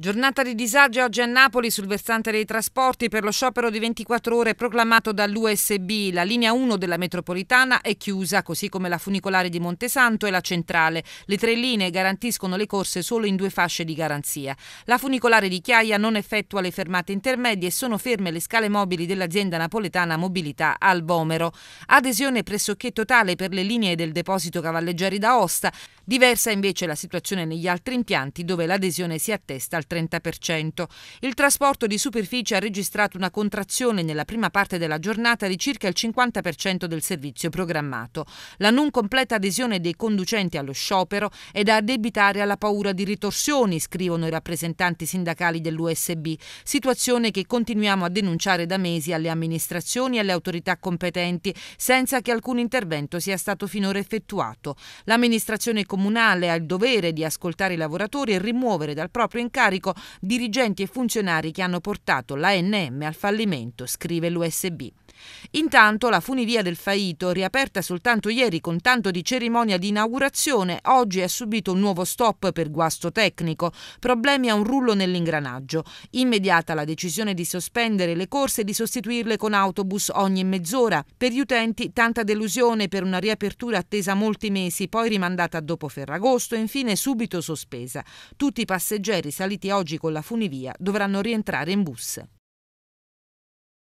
Giornata di disagio oggi a Napoli sul versante dei trasporti per lo sciopero di 24 ore proclamato dall'USB. La linea 1 della metropolitana è chiusa, così come la funicolare di Montesanto e la centrale. Le tre linee garantiscono le corse solo in due fasce di garanzia. La funicolare di Chiaia non effettua le fermate intermedie e sono ferme le scale mobili dell'azienda napoletana Mobilità al Bomero. Adesione pressoché totale per le linee del deposito Cavalleggeri d'Aosta. Diversa invece la situazione negli altri impianti dove l'adesione si attesta al 30%. Il trasporto di superficie ha registrato una contrazione nella prima parte della giornata di circa il 50% del servizio programmato. La non completa adesione dei conducenti allo sciopero è da addebitare alla paura di ritorsioni, scrivono i rappresentanti sindacali dell'USB, situazione che continuiamo a denunciare da mesi alle amministrazioni e alle autorità competenti, senza che alcun intervento sia stato finora effettuato. L'amministrazione comunale ha il dovere di ascoltare i lavoratori e rimuovere dal proprio incarico storico dirigenti e funzionari che hanno portato l'ANM al fallimento, scrive l'USB. Intanto la funivia del Faito, riaperta soltanto ieri con tanto di cerimonia di inaugurazione, oggi ha subito un nuovo stop per guasto tecnico, problemi a un rullo nell'ingranaggio. Immediata la decisione di sospendere le corse e di sostituirle con autobus ogni mezz'ora. Per gli utenti tanta delusione per una riapertura attesa molti mesi, poi rimandata dopo Ferragosto e infine subito sospesa. Tutti i passeggeri saliti partiti oggi con la funivia dovranno rientrare in bus.